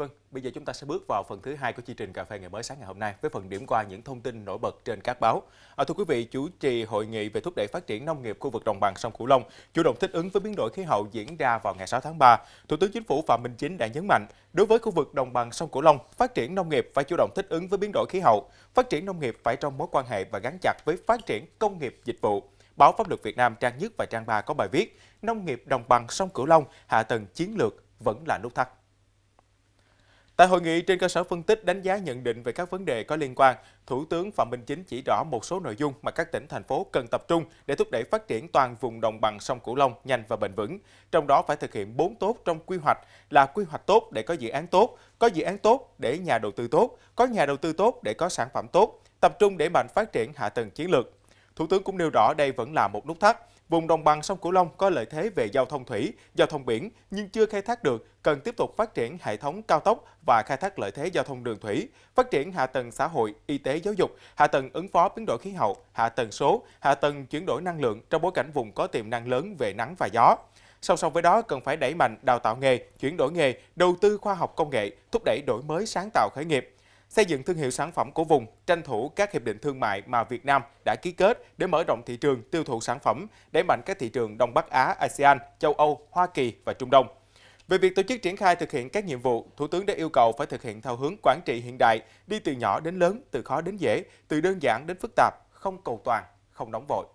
Vâng, bây giờ chúng ta sẽ bước vào phần thứ hai của chương trình Cà phê ngày mới sáng ngày hôm nay với phần điểm qua những thông tin nổi bật trên các báo. À, thưa quý vị, chủ trì hội nghị về thúc đẩy phát triển nông nghiệp khu vực đồng bằng sông Cửu Long, chủ động thích ứng với biến đổi khí hậu diễn ra vào ngày 6 tháng 3, Thủ tướng Chính phủ Phạm Minh Chính đã nhấn mạnh, đối với khu vực đồng bằng sông Cửu Long, phát triển nông nghiệp phải chủ động thích ứng với biến đổi khí hậu, phát triển nông nghiệp phải trong mối quan hệ và gắn chặt với phát triển công nghiệp dịch vụ. Báo Pháp luật Việt Nam trang nhất và trang ba có bài viết Nông nghiệp đồng bằng sông Cửu Long, hạ tầng chiến lược vẫn là nút thắt. Tại hội nghị trên cơ sở phân tích đánh giá nhận định về các vấn đề có liên quan, Thủ tướng Phạm Minh Chính chỉ rõ một số nội dung mà các tỉnh thành phố cần tập trung để thúc đẩy phát triển toàn vùng đồng bằng sông Cửu Long nhanh và bền vững. Trong đó phải thực hiện bốn tốt trong quy hoạch là quy hoạch tốt để có dự án tốt, có dự án tốt để nhà đầu tư tốt, có nhà đầu tư tốt để có sản phẩm tốt, tập trung để mạnh phát triển hạ tầng chiến lược. Thủ tướng cũng nêu rõ đây vẫn là một nút thắt, Vùng đồng bằng sông Cửu Long có lợi thế về giao thông thủy, giao thông biển nhưng chưa khai thác được, cần tiếp tục phát triển hệ thống cao tốc và khai thác lợi thế giao thông đường thủy, phát triển hạ tầng xã hội, y tế giáo dục, hạ tầng ứng phó biến đổi khí hậu, hạ tầng số, hạ tầng chuyển đổi năng lượng trong bối cảnh vùng có tiềm năng lớn về nắng và gió. Song song với đó cần phải đẩy mạnh đào tạo nghề, chuyển đổi nghề, đầu tư khoa học công nghệ, thúc đẩy đổi mới sáng tạo khởi nghiệp xây dựng thương hiệu sản phẩm của vùng, tranh thủ các hiệp định thương mại mà Việt Nam đã ký kết để mở rộng thị trường tiêu thụ sản phẩm, đẩy mạnh các thị trường Đông Bắc Á, ASEAN, châu Âu, Hoa Kỳ và Trung Đông. Về việc tổ chức triển khai thực hiện các nhiệm vụ, Thủ tướng đã yêu cầu phải thực hiện theo hướng quản trị hiện đại, đi từ nhỏ đến lớn, từ khó đến dễ, từ đơn giản đến phức tạp, không cầu toàn, không nóng vội.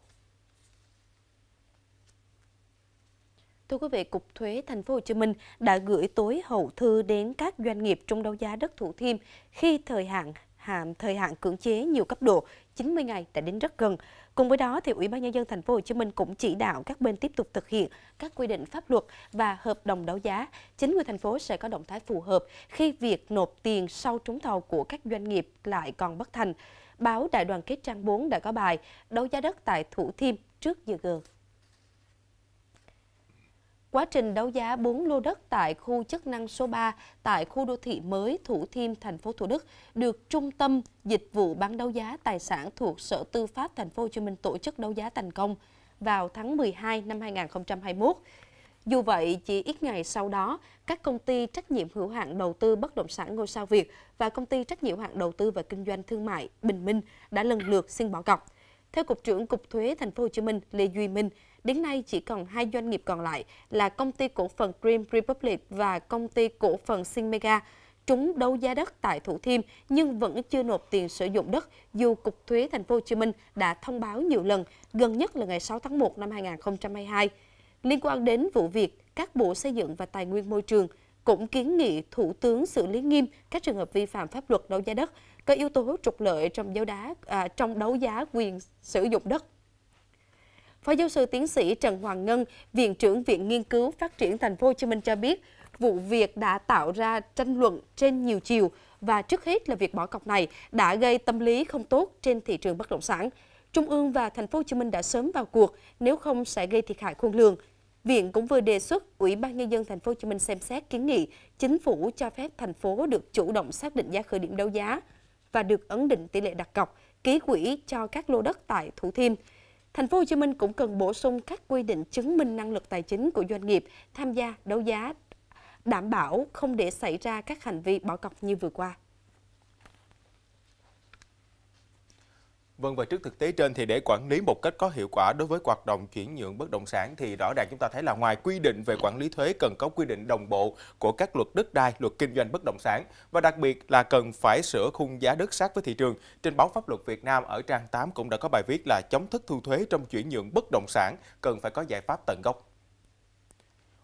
Thưa quý vị, Cục Thuế Thành phố Hồ Chí Minh đã gửi tối hậu thư đến các doanh nghiệp trong đấu giá đất Thủ Thiêm khi thời hạn hàm thời hạn cưỡng chế nhiều cấp độ 90 ngày đã đến rất gần. Cùng với đó thì Ủy ban nhân dân thành phố Hồ Chí Minh cũng chỉ đạo các bên tiếp tục thực hiện các quy định pháp luật và hợp đồng đấu giá. Chính quyền thành phố sẽ có động thái phù hợp khi việc nộp tiền sau trúng thầu của các doanh nghiệp lại còn bất thành. Báo Đại đoàn kết trang 4 đã có bài đấu giá đất tại Thủ Thiêm trước giờ gần Quá trình đấu giá 4 lô đất tại khu chức năng số 3 tại khu đô thị mới Thủ Thiêm, thành phố Thủ Đức được Trung tâm Dịch vụ bán đấu giá tài sản thuộc Sở Tư pháp thành phố Hồ Chí Minh tổ chức đấu giá thành công vào tháng 12 năm 2021. Dù vậy, chỉ ít ngày sau đó, các công ty trách nhiệm hữu hạn đầu tư bất động sản Ngôi sao Việt và công ty trách nhiệm hữu hạn đầu tư và kinh doanh thương mại Bình Minh đã lần lượt xin bỏ cọc. Theo cục trưởng Cục Thuế Thành phố Hồ Chí Minh Lê Duy Minh, đến nay chỉ còn hai doanh nghiệp còn lại là công ty cổ phần Dream Republic và công ty cổ phần Sinmega. Chúng đấu giá đất tại Thủ Thiêm nhưng vẫn chưa nộp tiền sử dụng đất dù Cục Thuế Thành phố Hồ Chí Minh đã thông báo nhiều lần, gần nhất là ngày 6 tháng 1 năm 2022. Liên quan đến vụ việc, các Bộ Xây dựng và Tài nguyên Môi trường cũng kiến nghị Thủ tướng xử lý nghiêm các trường hợp vi phạm pháp luật đấu giá đất, có yếu tố trục lợi trong giao đá à, trong đấu giá quyền sử dụng đất. Phó giáo sư tiến sĩ Trần Hoàng Ngân, viện trưởng Viện Nghiên cứu Phát triển Thành phố Hồ Chí Minh cho biết, vụ việc đã tạo ra tranh luận trên nhiều chiều và trước hết là việc bỏ cọc này đã gây tâm lý không tốt trên thị trường bất động sản. Trung ương và Thành phố Hồ Chí Minh đã sớm vào cuộc, nếu không sẽ gây thiệt hại khôn lường. Viện cũng vừa đề xuất Ủy ban nhân dân Thành phố Hồ Chí Minh xem xét kiến nghị chính phủ cho phép thành phố được chủ động xác định giá khởi điểm đấu giá và được ấn định tỷ lệ đặt cọc, ký quỹ cho các lô đất tại Thủ Thiêm. Thành phố Hồ Chí Minh cũng cần bổ sung các quy định chứng minh năng lực tài chính của doanh nghiệp tham gia đấu giá đảm bảo không để xảy ra các hành vi bỏ cọc như vừa qua. Vâng và trước thực tế trên thì để quản lý một cách có hiệu quả đối với hoạt động chuyển nhượng bất động sản thì rõ ràng chúng ta thấy là ngoài quy định về quản lý thuế cần có quy định đồng bộ của các luật đất đai, luật kinh doanh bất động sản và đặc biệt là cần phải sửa khung giá đất sát với thị trường. Trên báo pháp luật Việt Nam ở trang 8 cũng đã có bài viết là chống thất thu thuế trong chuyển nhượng bất động sản cần phải có giải pháp tận gốc.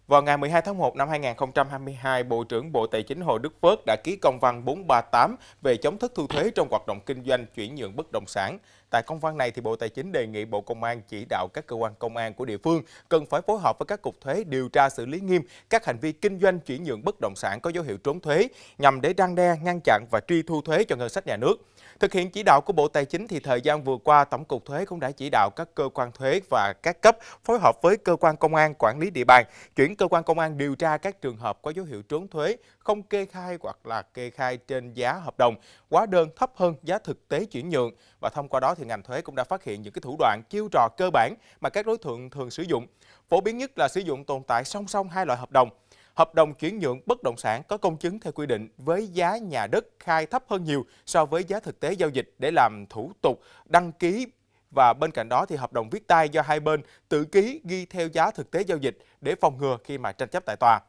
Vào ngày 12 tháng 1 năm 2022, Bộ trưởng Bộ Tài chính Hồ Đức Phước đã ký công văn 438 về chống thất thu thuế trong hoạt động kinh doanh chuyển nhượng bất động sản. Tại công văn này, thì Bộ Tài chính đề nghị Bộ Công an chỉ đạo các cơ quan công an của địa phương cần phải phối hợp với các cục thuế điều tra xử lý nghiêm các hành vi kinh doanh chuyển nhượng bất động sản có dấu hiệu trốn thuế nhằm để răng đe, ngăn chặn và truy thu thuế cho ngân sách nhà nước. Thực hiện chỉ đạo của Bộ Tài chính thì thời gian vừa qua, Tổng cục Thuế cũng đã chỉ đạo các cơ quan thuế và các cấp phối hợp với cơ quan công an quản lý địa bàn, chuyển cơ quan công an điều tra các trường hợp có dấu hiệu trốn thuế, không kê khai hoặc là kê khai trên giá hợp đồng, hóa đơn thấp hơn giá thực tế chuyển nhượng và thông qua đó thì ngành thuế cũng đã phát hiện những cái thủ đoạn chiêu trò cơ bản mà các đối tượng thường sử dụng. Phổ biến nhất là sử dụng tồn tại song song hai loại hợp đồng hợp đồng chuyển nhượng bất động sản có công chứng theo quy định với giá nhà đất khai thấp hơn nhiều so với giá thực tế giao dịch để làm thủ tục đăng ký và bên cạnh đó thì hợp đồng viết tay do hai bên tự ký ghi theo giá thực tế giao dịch để phòng ngừa khi mà tranh chấp tại tòa.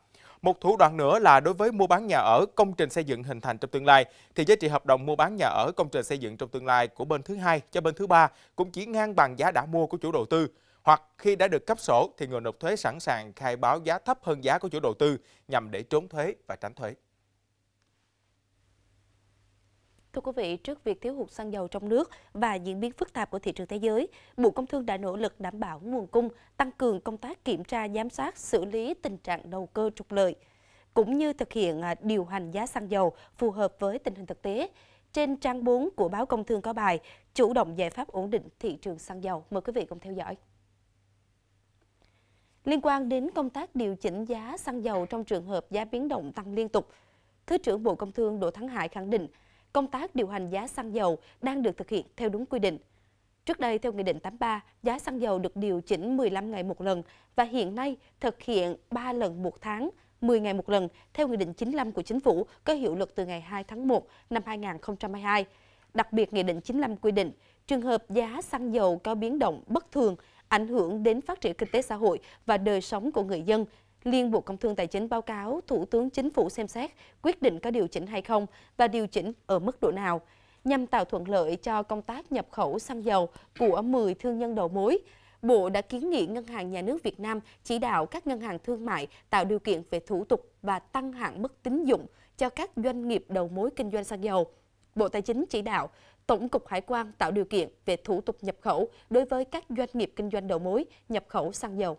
Một thủ đoạn nữa là đối với mua bán nhà ở công trình xây dựng hình thành trong tương lai thì giá trị hợp đồng mua bán nhà ở công trình xây dựng trong tương lai của bên thứ hai cho bên thứ ba cũng chỉ ngang bằng giá đã mua của chủ đầu tư hoặc khi đã được cấp sổ thì người nộp thuế sẵn sàng khai báo giá thấp hơn giá của chủ đầu tư nhằm để trốn thuế và tránh thuế. Thưa quý vị, trước việc thiếu hụt xăng dầu trong nước và diễn biến phức tạp của thị trường thế giới, Bộ Công Thương đã nỗ lực đảm bảo nguồn cung, tăng cường công tác kiểm tra, giám sát, xử lý tình trạng đầu cơ trục lợi, cũng như thực hiện à, điều hành giá xăng dầu phù hợp với tình hình thực tế. Trên trang 4 của báo Công Thương có bài Chủ động giải pháp ổn định thị trường xăng dầu. Mời quý vị cùng theo dõi liên quan đến công tác điều chỉnh giá xăng dầu trong trường hợp giá biến động tăng liên tục. Thứ trưởng Bộ Công Thương Đỗ Thắng Hải khẳng định, công tác điều hành giá xăng dầu đang được thực hiện theo đúng quy định. Trước đây, theo Nghị định 83, giá xăng dầu được điều chỉnh 15 ngày một lần và hiện nay thực hiện 3 lần một tháng, 10 ngày một lần theo Nghị định 95 của Chính phủ có hiệu lực từ ngày 2 tháng 1 năm 2022. Đặc biệt, Nghị định 95 quy định, trường hợp giá xăng dầu có biến động bất thường ảnh hưởng đến phát triển kinh tế xã hội và đời sống của người dân. Liên Bộ Công Thương Tài chính báo cáo Thủ tướng Chính phủ xem xét quyết định có điều chỉnh hay không và điều chỉnh ở mức độ nào nhằm tạo thuận lợi cho công tác nhập khẩu xăng dầu của 10 thương nhân đầu mối. Bộ đã kiến nghị Ngân hàng Nhà nước Việt Nam chỉ đạo các ngân hàng thương mại tạo điều kiện về thủ tục và tăng hạn mức tín dụng cho các doanh nghiệp đầu mối kinh doanh xăng dầu. Bộ Tài chính chỉ đạo Tổng cục Hải quan tạo điều kiện về thủ tục nhập khẩu đối với các doanh nghiệp kinh doanh đầu mối nhập khẩu xăng dầu.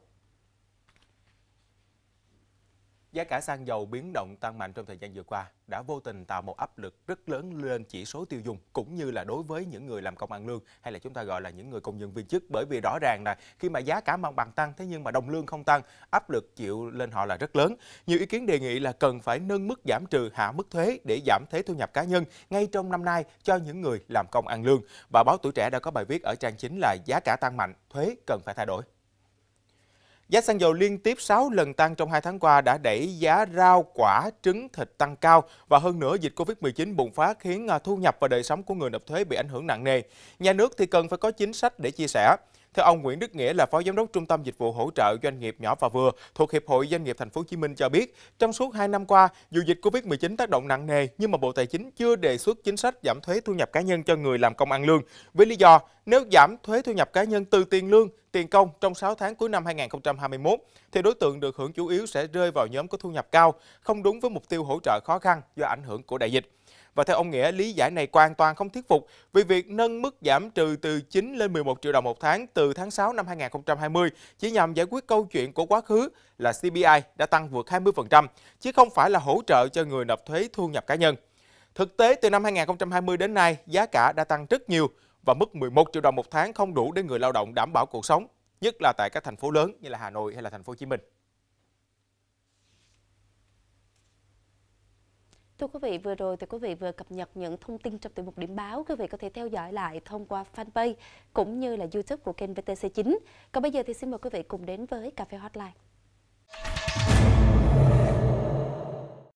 Giá cả xăng dầu biến động tăng mạnh trong thời gian vừa qua đã vô tình tạo một áp lực rất lớn lên chỉ số tiêu dùng cũng như là đối với những người làm công ăn lương hay là chúng ta gọi là những người công nhân viên chức bởi vì rõ ràng là khi mà giá cả mặt bằng tăng thế nhưng mà đồng lương không tăng, áp lực chịu lên họ là rất lớn. Nhiều ý kiến đề nghị là cần phải nâng mức giảm trừ hạ mức thuế để giảm thuế thu nhập cá nhân ngay trong năm nay cho những người làm công ăn lương. Và báo tuổi trẻ đã có bài viết ở trang chính là giá cả tăng mạnh, thuế cần phải thay đổi. Giá xăng dầu liên tiếp 6 lần tăng trong 2 tháng qua đã đẩy giá rau, quả, trứng, thịt tăng cao và hơn nữa dịch Covid-19 bùng phát khiến à, thu nhập và đời sống của người nộp thuế bị ảnh hưởng nặng nề. Nhà nước thì cần phải có chính sách để chia sẻ. Theo ông Nguyễn Đức Nghĩa là Phó Giám đốc Trung tâm Dịch vụ hỗ trợ doanh nghiệp nhỏ và vừa thuộc Hiệp hội Doanh nghiệp Thành phố Hồ Chí Minh cho biết, trong suốt 2 năm qua, dù dịch Covid-19 tác động nặng nề nhưng mà Bộ Tài chính chưa đề xuất chính sách giảm thuế thu nhập cá nhân cho người làm công ăn lương với lý do nếu giảm thuế thu nhập cá nhân từ tiền lương, tiền công trong 6 tháng cuối năm 2021 thì đối tượng được hưởng chủ yếu sẽ rơi vào nhóm có thu nhập cao, không đúng với mục tiêu hỗ trợ khó khăn do ảnh hưởng của đại dịch. Và theo ông Nghĩa, lý giải này hoàn toàn không thuyết phục vì việc nâng mức giảm trừ từ 9 lên 11 triệu đồng một tháng từ tháng 6 năm 2020 chỉ nhằm giải quyết câu chuyện của quá khứ là CPI đã tăng vượt 20%, chứ không phải là hỗ trợ cho người nộp thuế thu nhập cá nhân. Thực tế, từ năm 2020 đến nay, giá cả đã tăng rất nhiều và mức 11 triệu đồng một tháng không đủ để người lao động đảm bảo cuộc sống, nhất là tại các thành phố lớn như là Hà Nội hay là thành phố Hồ Chí Minh. Thưa quý vị, vừa rồi thì quý vị vừa cập nhật những thông tin trong tiểu mục điểm báo. Quý vị có thể theo dõi lại thông qua fanpage cũng như là youtube của kênh VTC9. Còn bây giờ thì xin mời quý vị cùng đến với Cà phê Hotline.